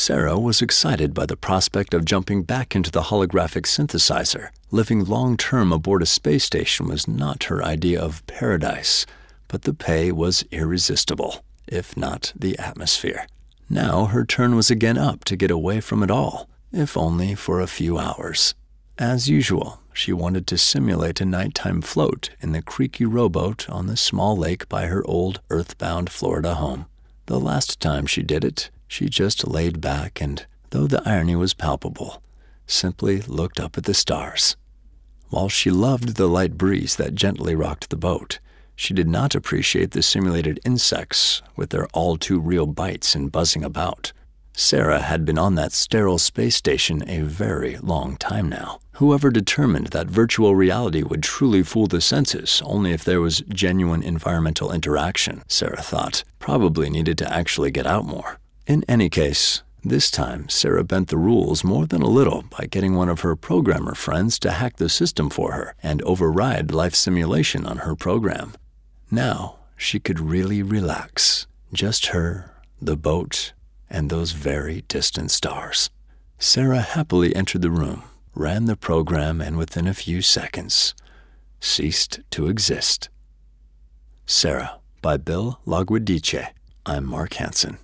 Sarah was excited by the prospect of jumping back into the holographic synthesizer. Living long term aboard a space station was not her idea of paradise, but the pay was irresistible, if not the atmosphere. Now her turn was again up to get away from it all, if only for a few hours. As usual, she wanted to simulate a nighttime float in the creaky rowboat on the small lake by her old earthbound Florida home. The last time she did it, she just laid back and, though the irony was palpable, simply looked up at the stars. While she loved the light breeze that gently rocked the boat, she did not appreciate the simulated insects with their all too real bites and buzzing about. Sarah had been on that sterile space station a very long time now. Whoever determined that virtual reality would truly fool the senses only if there was genuine environmental interaction, Sarah thought, probably needed to actually get out more. In any case, this time Sarah bent the rules more than a little by getting one of her programmer friends to hack the system for her and override life simulation on her program. Now she could really relax. Just her, the boat, and those very distant stars. Sarah happily entered the room, ran the program, and within a few seconds, ceased to exist. Sarah by Bill Laguadice. I'm Mark Hanson.